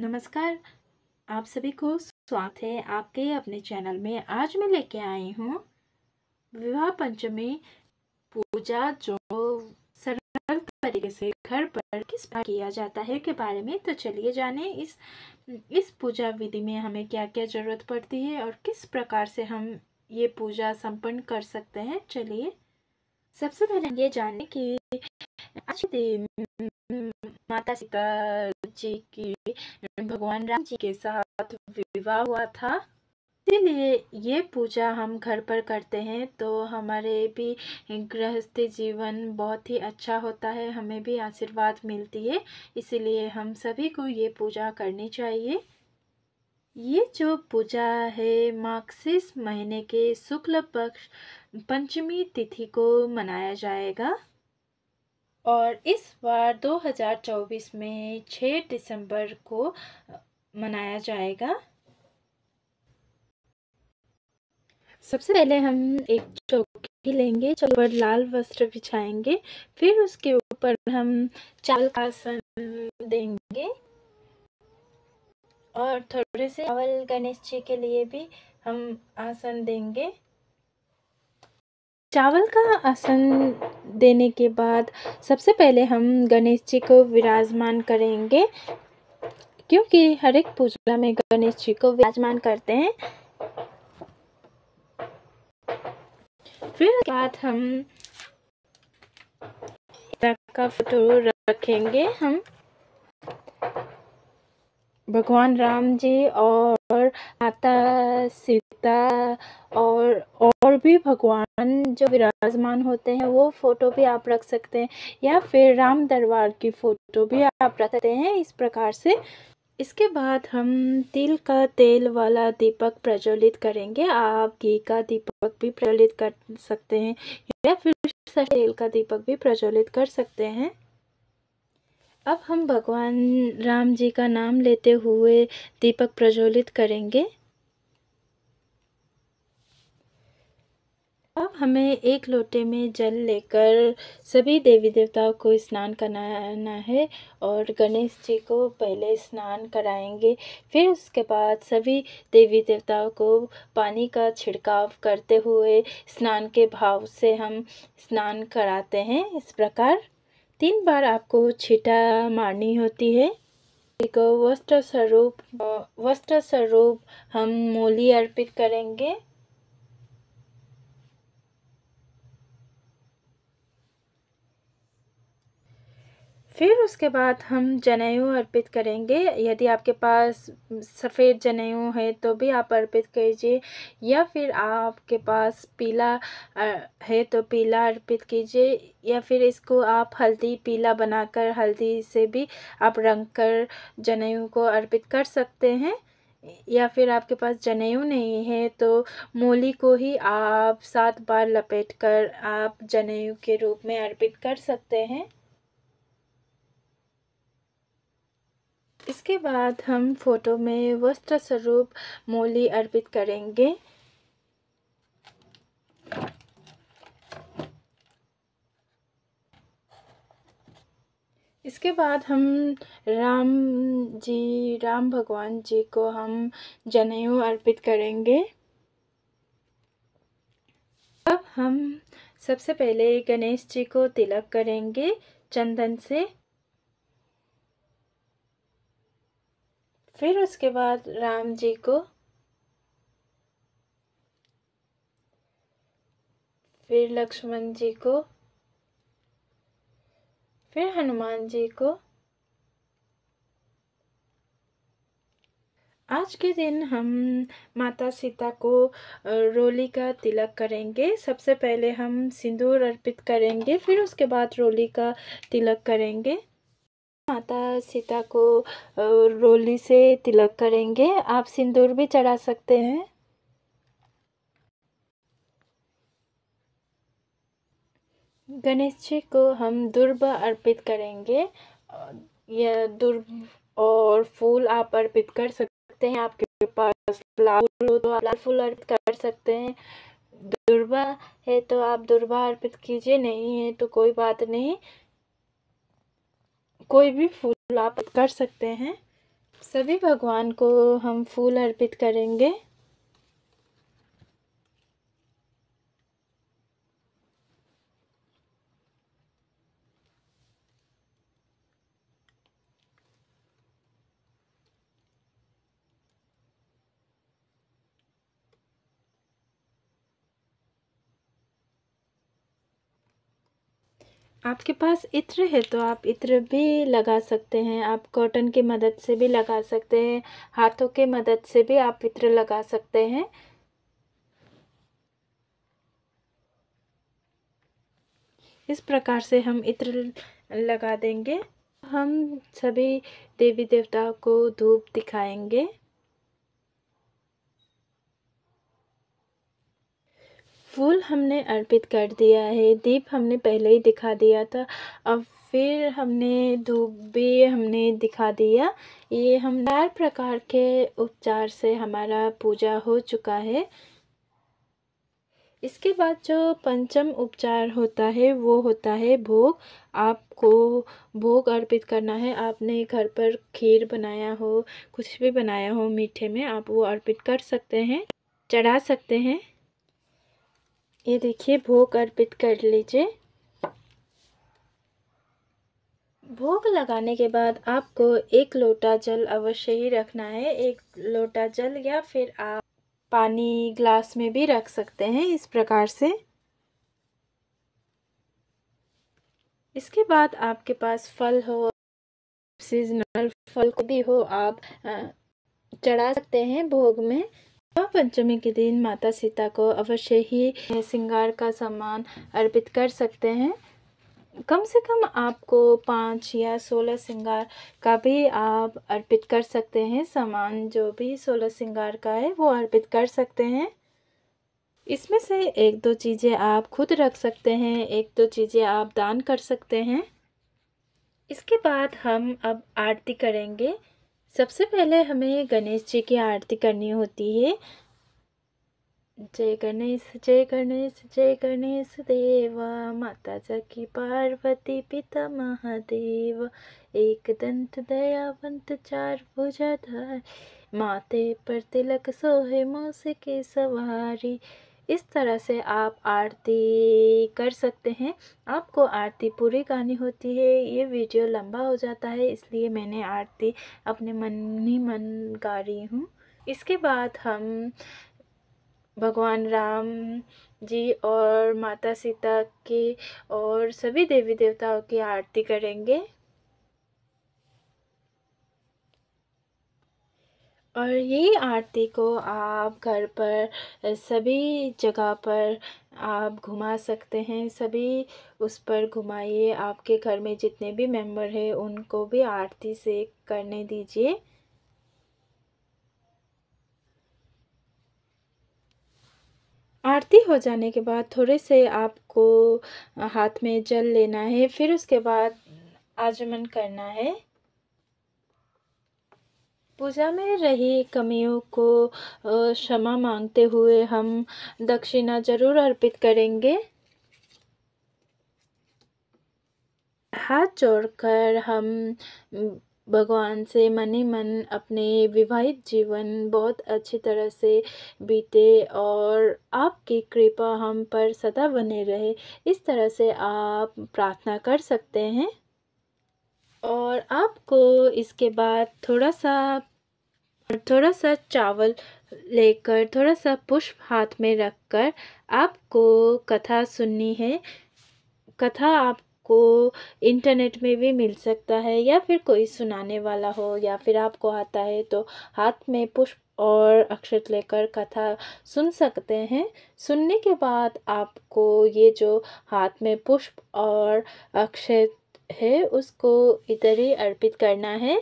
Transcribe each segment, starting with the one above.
नमस्कार आप सभी को स्वागत है आपके अपने चैनल में आज मैं लेके आई हूँ विवाह पंचमी पूजा जो सरल तरीके से घर पर किस प्रकार किया जाता है के बारे में तो चलिए जाने इस इस पूजा विधि में हमें क्या क्या ज़रूरत पड़ती है और किस प्रकार से हम ये पूजा संपन्न कर सकते हैं चलिए सबसे पहले ये जानने कि आज दिन माता सीता जी की भगवान राम जी के साथ विवाह हुआ था इसीलिए ये पूजा हम घर पर करते हैं तो हमारे भी गृहस्थ जीवन बहुत ही अच्छा होता है हमें भी आशीर्वाद मिलती है इसीलिए हम सभी को ये पूजा करनी चाहिए ये जो पूजा है मार्क्सिस महीने के शुक्ल पक्ष पंचमी तिथि को मनाया जाएगा और इस बार 2024 में 6 दिसंबर को मनाया जाएगा सबसे पहले हम एक चौकी लेंगे चौकी पर लाल वस्त्र बिछाएंगे फिर उसके ऊपर हम चावल का आसन देंगे और थोड़े से चावल गणेश जी के लिए भी हम आसन देंगे चावल का आसन देने के बाद सबसे पहले हम गणेश जी को विराजमान करेंगे क्योंकि हर एक पूजा में गणेश जी को विराजमान करते हैं फिर बाद हम का फोटो रखेंगे हम भगवान राम जी और माता सीता और और भी भगवान जो विराजमान होते हैं वो फ़ोटो भी आप रख सकते हैं या फिर राम दरबार की फ़ोटो भी आप रख सकते हैं इस प्रकार से इसके बाद हम तिल का तेल वाला दीपक प्रज्वलित करेंगे आप घी का दीपक भी प्रज्वलित कर सकते हैं या फिर तेल का दीपक भी प्रज्वलित कर सकते हैं अब हम भगवान राम जी का नाम लेते हुए दीपक प्रज्वलित करेंगे अब हमें एक लोटे में जल लेकर सभी देवी देवताओं को स्नान कराना है और गणेश जी को पहले स्नान कराएंगे फिर उसके बाद सभी देवी देवताओं को पानी का छिड़काव करते हुए स्नान के भाव से हम स्नान कराते हैं इस प्रकार तीन बार आपको छीटा मारनी होती है एक वस्त्र स्वरूप वस्त्र स्वरूप हम मूली अर्पित करेंगे फिर उसके बाद हम जनेऊ अर्पित करेंगे यदि आपके पास सफ़ेद जनेऊ है तो भी आप अर्पित कीजिए या फिर आपके पास पीला है तो पीला अर्पित कीजिए या फिर इसको आप हल्दी पीला बनाकर हल्दी से भी आप रंग कर जनेऊ को अर्पित कर सकते हैं या फिर आपके पास जनेऊ नहीं है तो मूली को ही आप सात बार लपेट कर आप जनेऊ के रूप में अर्पित कर सकते हैं इसके बाद हम फोटो में वस्त्र स्वरूप मोली अर्पित करेंगे इसके बाद हम राम जी राम भगवान जी को हम जनेऊ अर्पित करेंगे अब हम सबसे पहले गणेश जी को तिलक करेंगे चंदन से फिर उसके बाद राम जी को फिर लक्ष्मण जी को फिर हनुमान जी को आज के दिन हम माता सीता को रोली का तिलक करेंगे सबसे पहले हम सिंदूर अर्पित करेंगे फिर उसके बाद रोली का तिलक करेंगे माता सीता को रोली से तिलक करेंगे आप सिंदूर भी चढ़ा सकते हैं गणेश जी को हम दुर्ब अर्पित करेंगे यह दुर्ब और फूल आप अर्पित कर सकते हैं आपके पास लाल फूल हो तो आप लाल फूल अर्पित कर सकते हैं दुर्बा है तो आप दुर्बा अर्पित कीजिए नहीं है तो कोई बात नहीं कोई भी फूल आप कर सकते हैं सभी भगवान को हम फूल अर्पित करेंगे आपके पास इत्र है तो आप इत्र भी लगा सकते हैं आप कॉटन की मदद से भी लगा सकते हैं हाथों के मदद से भी आप इत्र लगा सकते हैं इस प्रकार से हम इत्र लगा देंगे हम सभी देवी देवताओं को धूप दिखाएंगे फूल हमने अर्पित कर दिया है दीप हमने पहले ही दिखा दिया था अब फिर हमने धूप भी हमने दिखा दिया ये हम चार प्रकार के उपचार से हमारा पूजा हो चुका है इसके बाद जो पंचम उपचार होता है वो होता है भोग आपको भोग अर्पित करना है आपने घर पर खीर बनाया हो कुछ भी बनाया हो मीठे में आप वो अर्पित कर सकते हैं चढ़ा सकते हैं ये देखिए भोग अर्पित कर लीजिए भोग लगाने के बाद आपको एक लोटा जल अवश्य ही रखना है एक लोटा जल या फिर आप पानी ग्लास में भी रख सकते हैं इस प्रकार से इसके बाद आपके पास फल हो सीजनल फल को भी हो आप चढ़ा सकते हैं भोग में पंचमी के दिन माता सीता को अवश्य ही श्रृंगार का सामान अर्पित कर सकते हैं कम से कम आपको पाँच या सोलह श्रृंगार का भी आप अर्पित कर सकते हैं सामान जो भी सोलह श्रृंगार का है वो अर्पित कर सकते हैं इसमें से एक दो चीज़ें आप खुद रख सकते हैं एक दो चीज़ें आप दान कर सकते हैं इसके बाद हम अब आरती करेंगे सबसे पहले हमें गणेश जी की आरती करनी होती है जय गणेश जय गणेश जय गणेश देवा माता सखी पार्वती पिता महादेव एक दंत दयावंत चार भुजाधार माते पर तिलक सोहे मोसे के सवारी इस तरह से आप आरती कर सकते हैं आपको आरती पूरी करनी होती है ये वीडियो लंबा हो जाता है इसलिए मैंने आरती अपने मन ही मन गा रही हूँ इसके बाद हम भगवान राम जी और माता सीता की और सभी देवी देवताओं की आरती करेंगे और यही आरती को आप घर पर सभी जगह पर आप घुमा सकते हैं सभी उस पर घुमाइए आपके घर में जितने भी मेंबर हैं उनको भी आरती से करने दीजिए आरती हो जाने के बाद थोड़े से आपको हाथ में जल लेना है फिर उसके बाद आजमन करना है पूजा में रही कमियों को क्षमा मांगते हुए हम दक्षिणा जरूर अर्पित करेंगे हाथ जोड़कर हम भगवान से मन ही मन अपने विवाहित जीवन बहुत अच्छी तरह से बीते और आपकी कृपा हम पर सदा बने रहे इस तरह से आप प्रार्थना कर सकते हैं और आपको इसके बाद थोड़ा सा थोड़ा सा चावल लेकर थोड़ा सा पुष्प हाथ में रखकर आपको कथा सुननी है कथा आपको इंटरनेट में भी मिल सकता है या फिर कोई सुनाने वाला हो या फिर आपको आता है तो हाथ में पुष्प और अक्षत लेकर कथा सुन सकते हैं सुनने के बाद आपको ये जो हाथ में पुष्प और अक्षत है उसको इधर ही अर्पित करना है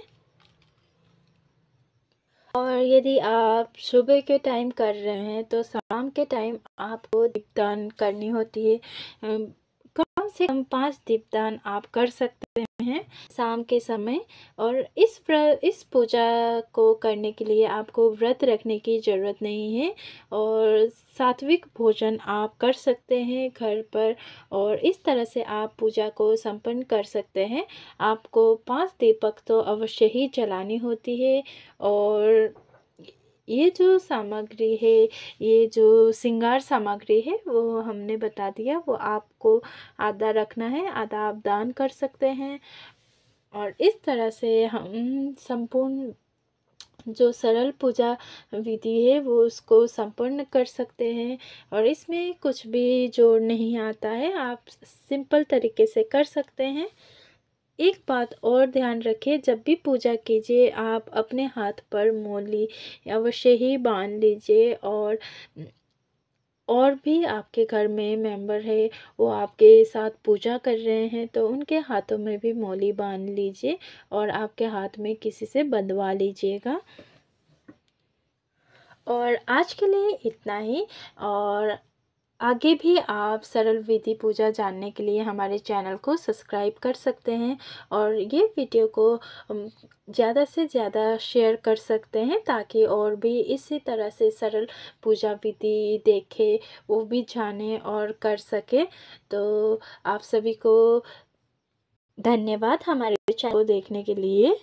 और यदि आप सुबह के टाइम कर रहे हैं तो शाम के टाइम आपको दीपदान करनी होती है कम से कम पाँच दीपदान आप कर सकते हैं शाम के समय और इस इस पूजा को करने के लिए आपको व्रत रखने की ज़रूरत नहीं है और सात्विक भोजन आप कर सकते हैं घर पर और इस तरह से आप पूजा को संपन्न कर सकते हैं आपको पांच दीपक तो अवश्य ही जलानी होती है और ये जो सामग्री है ये जो श्रृंगार सामग्री है वो हमने बता दिया वो आपको आधा रखना है आधा आप दान कर सकते हैं और इस तरह से हम संपूर्ण जो सरल पूजा विधि है वो उसको संपन्न कर सकते हैं और इसमें कुछ भी जोड़ नहीं आता है आप सिंपल तरीके से कर सकते हैं एक बात और ध्यान रखें जब भी पूजा कीजिए आप अपने हाथ पर मोली अवश्य ही बांध लीजिए और और भी आपके घर में मेंबर है वो आपके साथ पूजा कर रहे हैं तो उनके हाथों में भी मोली बांध लीजिए और आपके हाथ में किसी से बंधवा लीजिएगा और आज के लिए इतना ही और आगे भी आप सरल विधि पूजा जानने के लिए हमारे चैनल को सब्सक्राइब कर सकते हैं और ये वीडियो को ज़्यादा से ज़्यादा शेयर कर सकते हैं ताकि और भी इसी तरह से सरल पूजा विधि देखे वो भी जाने और कर सके तो आप सभी को धन्यवाद हमारे चैनल को देखने के लिए